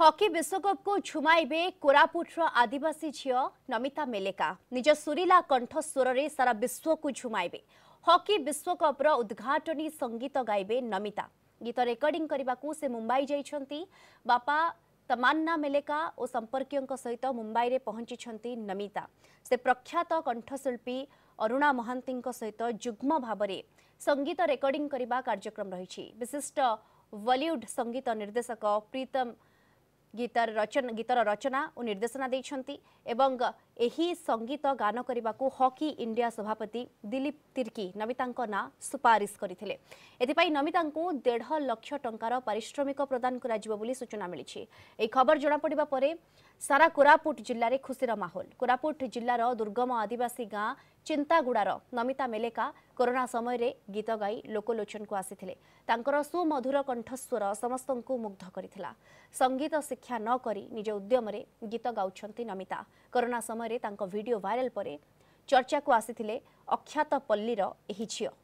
hockey विश्वकप को झुमाइबे कोरापुटर आदिवासी झील नमिता मेलेका निज सुरीला कंठ स्वर से सारा विश्व को झुमाइबे हॉकी विश्वकप्र उद्घाटन संगीत गाइबे नमिता गीत रेकर्डिंग से मुंबई जाइंट बापा तमन्ना मेलेका और संपर्क सहित मुंबई में पहुंची नमिता से प्रख्यात कंठशिल्पी अरुणा महांती सहित जुग्म भाव संगीत रेकर्डिंग कार्यक्रम रही विशिष्ट बलीउड संगीत निर्देशक प्रीतम ଗୀତର ରଚନା ଗୀତର ରଚନା ଓ ନିର୍ଦ୍ଦେଶନା ଦେଇଛନ୍ତି ଏବଂ ଏହି ସଙ୍ଗୀତ ଗାନ କରିବାକୁ ହକି ଇଣ୍ଡିଆ ସଭାପତି ଦିଲୀପ ତିର୍କି ନମିତାଙ୍କ ନାଁ ସୁପାରିଶ କରିଥିଲେ ଏଥିପାଇଁ ନମିତାଙ୍କୁ ଦେଢ଼ ଲକ୍ଷ ଟଙ୍କାର ପାରିଶ୍ରମିକ ପ୍ରଦାନ କରାଯିବ ବୋଲି ସୂଚନା ମିଳିଛି ଏହି ଖବର ଜଣାପଡ଼ିବା ପରେ ସାରା କୋରାପୁଟ ଜିଲ୍ଲାରେ ଖୁସିର ମାହୋଲ କୋରାପୁଟ ଜିଲ୍ଲାର ଦୁର୍ଗମ ଆଦିବାସୀ ଗାଁ ଚିନ୍ତାଗୁଡ଼ାର ନମିତା ମେଲେକା କରୋନା ସମୟରେ ଗୀତ ଗାଇ ଲୋକଲୋଚନକୁ ଆସିଥିଲେ ତାଙ୍କର ସୁମଧୁର କଣ୍ଠସ୍ୱର ସମସ୍ତଙ୍କୁ ମୁଗ୍ଧ କରିଥିଲା ସଙ୍ଗୀତ ଅପେକ୍ଷା ନକରି ନିଜ ଉଦ୍ୟମରେ ଗୀତ ଗାଉଛନ୍ତି ନମିତା କରୋନା ସମୟରେ ତାଙ୍କ ଭିଡ଼ିଓ ଭାଇରାଲ୍ ପରେ ଚର୍ଚ୍ଚାକୁ ଆସିଥିଲେ ଅକ୍ଷତ ପଲ୍ଲୀର ଏହି ଝିଅ